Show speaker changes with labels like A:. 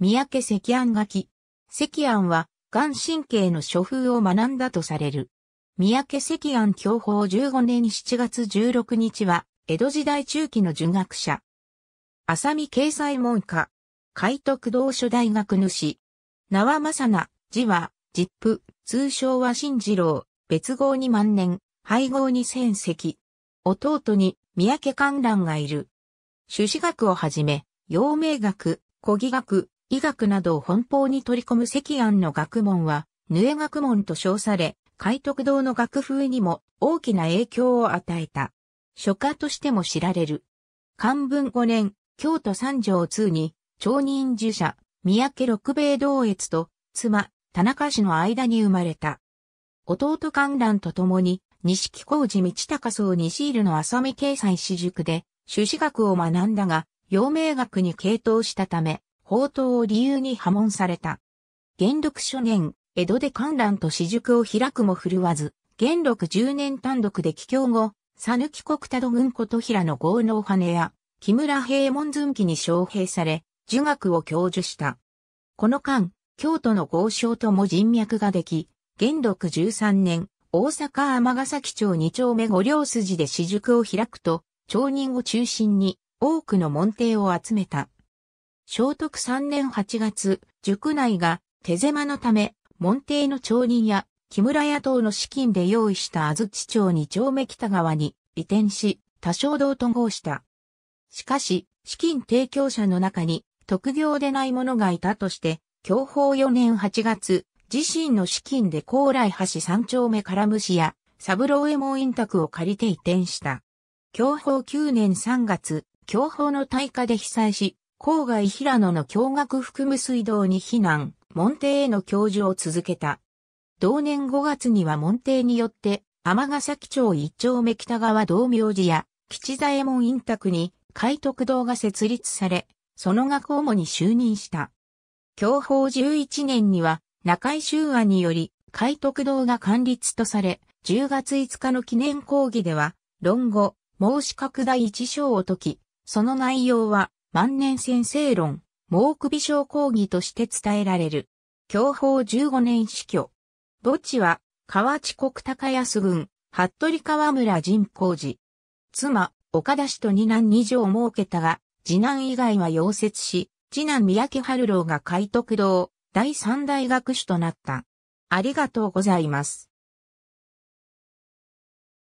A: 三宅赤安書き。赤安は、眼神経の処風を学んだとされる。三宅赤安教法15年7月16日は、江戸時代中期の儒学者。浅見経済門下。海徳同書大学主。名は正名、字は、実父、通称は新次郎、別号に万年、配合に千石。弟に、三宅観覧がいる。朱子学をはじめ、陽明学、古技学、医学などを奔放に取り込む赤庵の学問は、ヌエ学問と称され、海徳堂の学風にも大きな影響を与えた。書家としても知られる。漢文5年、京都三条通に、町人受者、三宅六兵衛同越と、妻、田中氏の間に生まれた。弟観覧と共に、西木工事道高シ西ルの浅見掲載私塾で、朱子学を学んだが、陽明学に傾倒したため、宝刀を理由に破門された。元禄初年、江戸で観覧と私塾を開くも振るわず、元禄十年単独で帰郷後、佐抜国太戸軍琴平の豪能羽や、木村平門寸記に招聘され、儒学を教授した。この間、京都の豪商とも人脈ができ、元禄十三年、大阪天崎町二丁目五両筋で私塾を開くと、町人を中心に多くの門弟を集めた。聖徳3年8月、塾内が手狭のため、門弟の町人や木村屋等の資金で用意した安土町2丁目北側に移転し、多少道と合した。しかし、資金提供者の中に特業でない者がいたとして、享保4年8月、自身の資金で高麗橋3丁目から虫や三郎右衛門院宅を借りて移転した。享保9年3月、享保の大火で被災し、郊外平野の驚愕含む水道に避難、門弟への教授を続けた。同年5月には門弟によって、ヶ崎町一丁目北側道明寺や吉左衛門院宅に海徳堂が設立され、その学校もに就任した。享保11年には中井修安により海徳堂が管立とされ、10月5日の記念講義では、論語、申し拡大一章を解き、その内容は万年先生論、猛首症講義として伝えられる。教法15年死去。墓地は、河内国高安郡、服部川村人工寺。妻、岡田氏と二男二女を設けたが、次男以外は溶接し、次男三宅春郎が海徳堂、第三大学士となった。ありがとうございます。